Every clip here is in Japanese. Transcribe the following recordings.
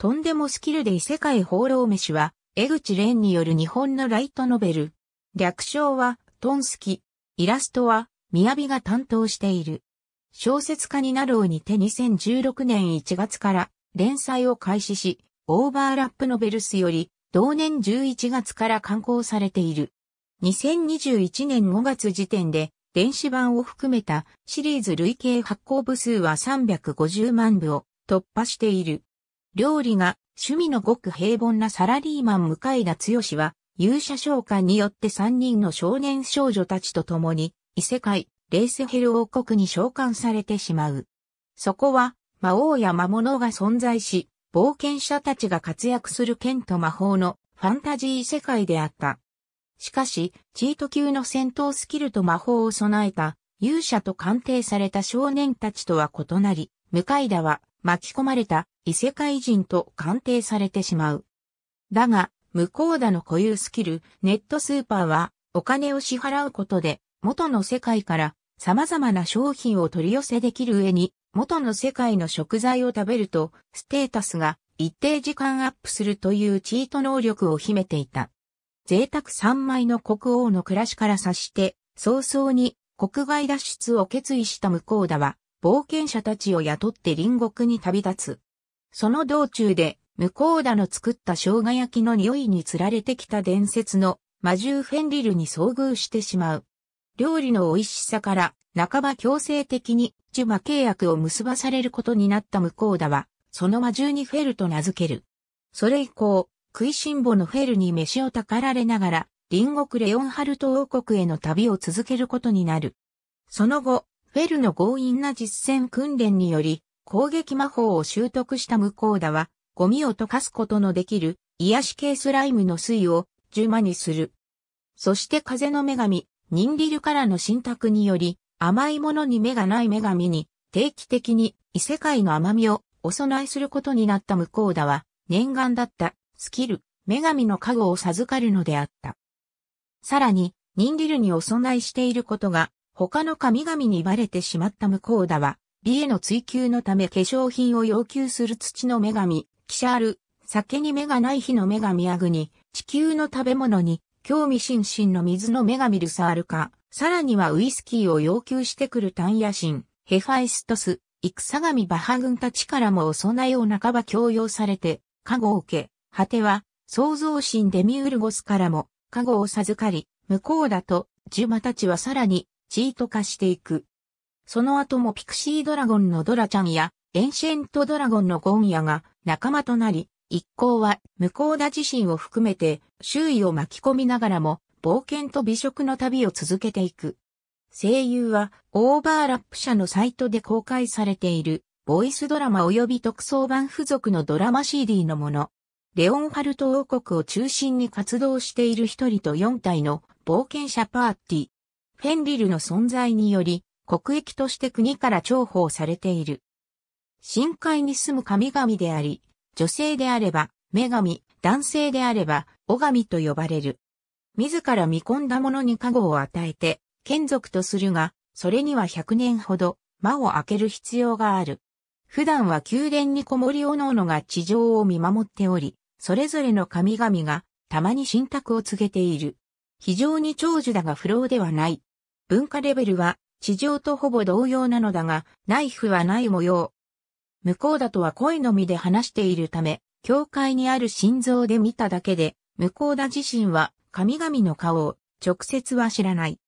とんでもスキルで異世界放浪飯は、江口蓮による日本のライトノベル。略称は、トンスキ。イラストは、ビが担当している。小説家になるうにて2016年1月から連載を開始し、オーバーラップノベルスより、同年11月から刊行されている。2021年5月時点で、電子版を含めたシリーズ累計発行部数は350万部を突破している。料理が趣味のごく平凡なサラリーマン向井田剛は、勇者召喚によって3人の少年少女たちと共に、異世界、レースヘル王国に召喚されてしまう。そこは、魔王や魔物が存在し、冒険者たちが活躍する剣と魔法のファンタジー世界であった。しかし、チート級の戦闘スキルと魔法を備えた勇者と鑑定された少年たちとは異なり、向井田は巻き込まれた異世界人と鑑定されてしまう。だが、向田の固有スキル、ネットスーパーは、お金を支払うことで、元の世界から様々な商品を取り寄せできる上に、元の世界の食材を食べると、ステータスが一定時間アップするというチート能力を秘めていた。贅沢三枚の国王の暮らしから察して、早々に国外脱出を決意した向田は、冒険者たちを雇って隣国に旅立つ。その道中で、向田の作った生姜焼きの匂いにつられてきた伝説の魔獣フェンリルに遭遇してしまう。料理の美味しさから、半ば強制的にジュマ契約を結ばされることになった向田は、その魔獣にフェルと名付ける。それ以降、食いしん坊のフェルに飯をたかられながら、隣国レオンハルト王国への旅を続けることになる。その後、フェルの強引な実践訓練により、攻撃魔法を習得した向田は、ゴミを溶かすことのできる癒し系スライムの水を呪魔にする。そして風の女神、ニンリルからの信託により、甘いものに目がない女神に、定期的に異世界の甘みをお供えすることになった向田は、念願だったスキル、女神の加護を授かるのであった。さらに、ニンリルにお供えしていることが他の神々にバレてしまった向こうだは、美への追求のため化粧品を要求する土の女神、キシャール、酒に目がない火の女神アグに、地球の食べ物に、興味津々の水の女神ルサールか、さらにはウイスキーを要求してくる単野ン、ヘファイストス、戦神バハ軍たちからもお供えを半ば強要されて、加護を受け、果ては、創造神デミウルゴスからも、加護を授かり、向こうだと、ジュマたちはさらに、チート化していく。その後もピクシードラゴンのドラちゃんや、エンシェントドラゴンのゴンヤが仲間となり、一行は向田自身を含めて周囲を巻き込みながらも冒険と美食の旅を続けていく。声優はオーバーラップ社のサイトで公開されているボイスドラマ及び特装版付属のドラマ CD のもの。レオンハルト王国を中心に活動している一人と四体の冒険者パーティー。フェンリルの存在により、国益として国から重宝されている。深海に住む神々であり、女性であれば、女神、男性であれば、女神と呼ばれる。自ら見込んだ者に加護を与えて、眷属とするが、それには100年ほど、間を開ける必要がある。普段は宮殿にこもりおのおのが地上を見守っており、それぞれの神々が、たまに神託を告げている。非常に長寿だが不老ではない。文化レベルは地上とほぼ同様なのだが、ナイフはない模様。向こうだとは声のみで話しているため、教会にある心臓で見ただけで、向こうだ自身は神々の顔を直接は知らない。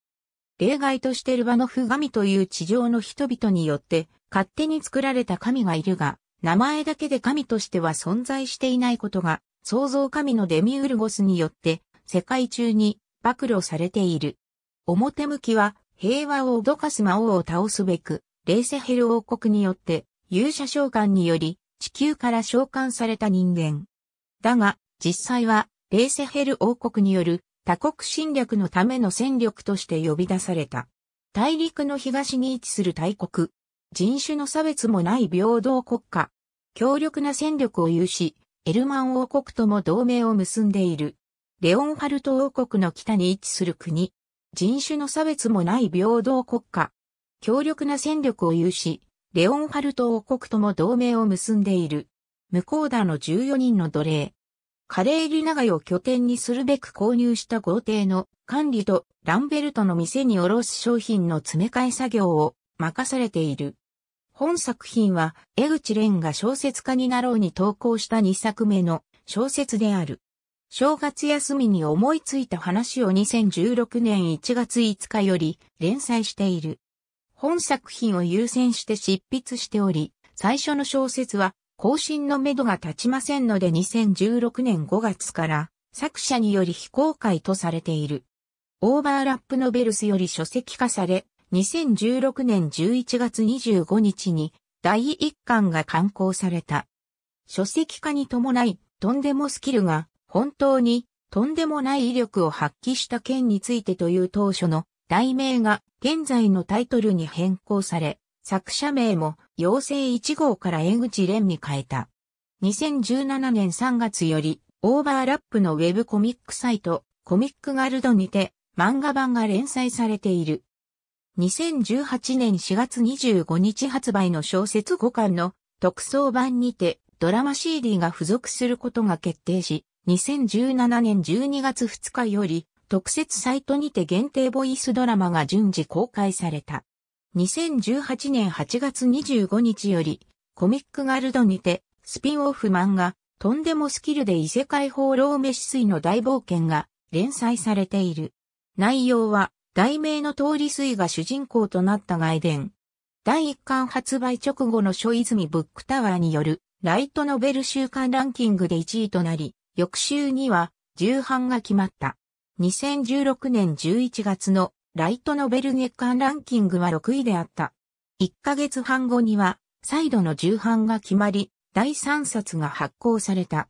例外としてルバノフ神という地上の人々によって勝手に作られた神がいるが、名前だけで神としては存在していないことが、創造神のデミウルゴスによって世界中に暴露されている。表向きは平和を脅かす魔王を倒すべく、レーセヘル王国によって勇者召喚により地球から召喚された人間。だが、実際はレーセヘル王国による他国侵略のための戦力として呼び出された。大陸の東に位置する大国。人種の差別もない平等国家。強力な戦力を有し、エルマン王国とも同盟を結んでいる。レオンハルト王国の北に位置する国。人種の差別もない平等国家。強力な戦力を有し、レオンハルト王国とも同盟を結んでいる。向こうだの14人の奴隷。カレーリ長屋を拠点にするべく購入した豪邸の管理とランベルトの店に卸す商品の詰め替え作業を任されている。本作品は江口蓮が小説家になろうに投稿した2作目の小説である。正月休みに思いついた話を2016年1月5日より連載している。本作品を優先して執筆しており、最初の小説は更新のめどが立ちませんので2016年5月から作者により非公開とされている。オーバーラップノベルスより書籍化され、2016年11月25日に第1巻が刊行された。書籍化に伴い、とんでもスキルが本当にとんでもない威力を発揮した件についてという当初の題名が現在のタイトルに変更され、作者名も妖精1号から江口蓮に変えた。2017年3月よりオーバーラップのウェブコミックサイトコミックガルドにて漫画版が連載されている。2018年4月25日発売の小説5巻の特装版にてドラマ CD が付属することが決定し、2017年12月2日より、特設サイトにて限定ボイスドラマが順次公開された。2018年8月25日より、コミックガルドにて、スピンオフ漫画、とんでもスキルで異世界放浪飯水の大冒険が連載されている。内容は、題名の通り水が主人公となった外伝。第1巻発売直後の書泉ブックタワーによる、ライトノベル週間ランキングで1位となり、翌週には重版が決まった。2016年11月のライトノベル月間ランキングは6位であった。1ヶ月半後には再度の重版が決まり、第3冊が発行された。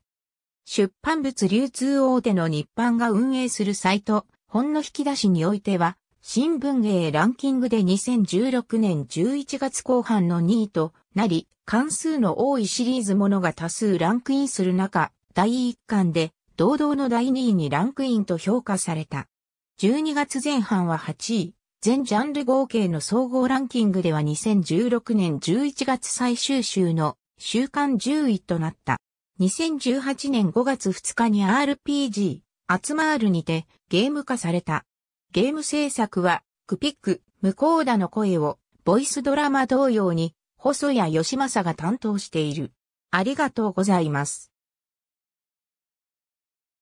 出版物流通大手の日版が運営するサイト、本の引き出しにおいては、新聞芸ランキングで2016年11月後半の2位となり、関数の多いシリーズものが多数ランクインする中、第1巻で、堂々の第2位にランクインと評価された。12月前半は8位、全ジャンル合計の総合ランキングでは2016年11月最終週の週間10位となった。2018年5月2日に RPG、集まるにてゲーム化された。ゲーム制作は、クピック、向だの声を、ボイスドラマ同様に、細谷義正が担当している。ありがとうございます。